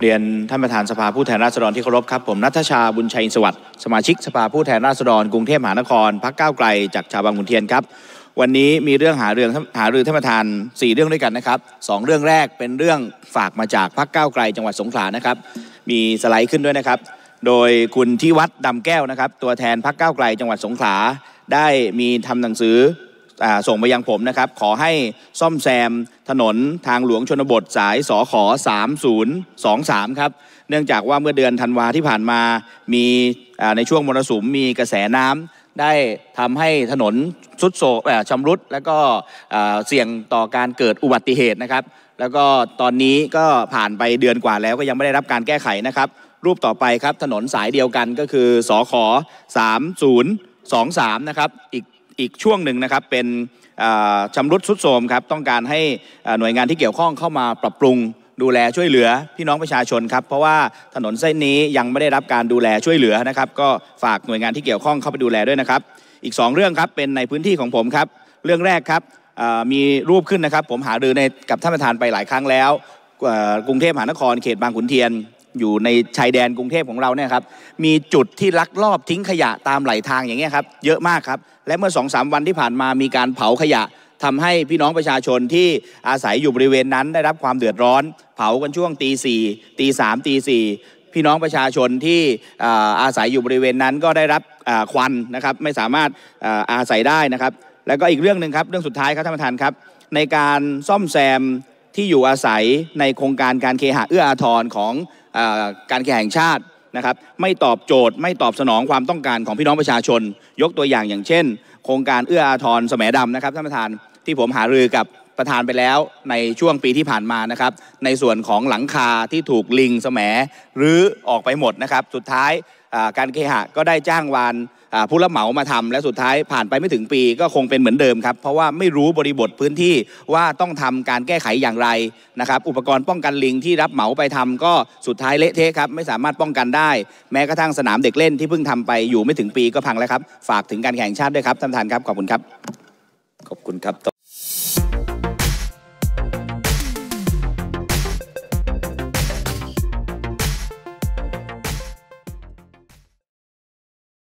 เรียนท่านประธานสภาผู้แทนราษฎรที่เคารพครับผมนัทชาบุญชัยสวัสดิ์สมาชิกสภาผู้แทนราษฎร กรุงเทพมหานครพักเก้าไกลจากชาวบางขุนเทียนครับ วันนี้มีเรื่องหาเรื่องหารือท่านประธาน4เรื่องด้วยกันนะครับสเรื่องแรกเป็นเรื่องฝากมาจากพักเก้าไกล จังหวัดสงขลานะครับ มีสไลด์ขึ้นด้วยนะครับ โดยคุณที่วัดดำแก้วนะครับ ตัวแทนพักเก้าไกลจังหวัดสงขลาได้มีทำหนังสือส่งไปยังผมนะครับ ขอให้ซ่อมแซมถนนทางหลวงชนบทสายสอขอ3023ครับเนื่องจากว่าเมื่อเดือนธันวาที่ผ่านมามีในช่วงมรสุมมีกระแสน้ำได้ทำให้ถนนสุดโศชำรุด และก็เสี่ยงต่อการเกิดอุบัติเหตุนะครับ แล้วก็ตอนนี้ก็ผ่านไปเดือนกว่าแล้ว ก็ยังไม่ได้รับการแก้ไขนะครับรูปต่อไปครับถนนสายเดียวกันก็คือสอขอ3023นะครับอีกอีกช่วงหนึ่งนะครับเป็นชำรุดสุดโทรมครับต้องการให้หน่วยงานที่เกี่ยวข้องเข้ามาปรับปรุงดูแลช่วยเหลือพี่น้องประชาชนครับเพราะว่าถนนเส้นนี้ยังไม่ได้รับการดูแลช่วยเหลือนะครับ ก็ฝากหน่วยงานที่เกี่ยวข้องเข้าไปดูแลด้วยนะครับอีก2เรื่องครับเป็นในพื้นที่ของผมครับเรื่องแรกครับมีรูปขึ้นนะครับผมหารือในกับท่านประธานไปหลายครั้งแล้วกรุงเทพมหานครเขตบางขุนเทียนอยู่ในชายแดนกรุงเทพของเราเนี่ยครับ มีจุดที่ลักลอบทิ้งขยะตามไหลทางอย่างเงี้ยครับ เยอะมากครับ และเมื่อสองสามวันที่ผ่านมา มีการเผาขยะ ทำให้พี่น้องประชาชนที่อาศัยอยู่บริเวณนั้น ได้รับความเดือดร้อน เผากันช่วงตีสี่ตีสามตีสี่พี่น้องประชาชนที่อาศัยอยู่บริเวณนั้นก็ได้รับควันนะครับ ไม่สามารถอาศัยได้นะครับ แล้วก็อีกเรื่องหนึ่งครับ เรื่องสุดท้ายครับท่านประธานครับ ในการซ่อมแซมที่อยู่อาศัยในโครงการการเคหะเอื้ออาทรของการแข่งแห่งชาตินะครับไม่ตอบโจทย์ไม่ตอบสนองความต้องการของพี่น้องประชาชน ยกตัวอย่างอย่างเช่น โครงการเอื้ออาทรสมดำนะครับท่านประธานที่ผมหารือกับประธานไปแล้วในช่วงปีที่ผ่านมานะครับในส่วนของหลังคาที่ถูกลิงสมหรือออกไปหมดนะครับสุดท้ายการเคหะก็ได้จ้างวานผู้รับเหมามาทำและสุดท้ายผ่านไปไม่ถึงปีก็คงเป็นเหมือนเดิมครับเพราะว่าไม่รู้บริบทพื้นที่ว่าต้องทำการแก้ไขอย่างไรนะครับ อุปกรณ์ป้องกันลิงที่รับเหมาไปทำ ก็สุดท้ายเละเทะครับไม่สามารถป้องกันได้ แม้กระทั่งสนามเด็กเล่นที่เพิ่งทำไปอยู่ไม่ถึงปีก็พังแล้วครับฝากถึงการแข่งชาติด้วยครับท่านประธานครับขอบคุณครับขอบคุณครับ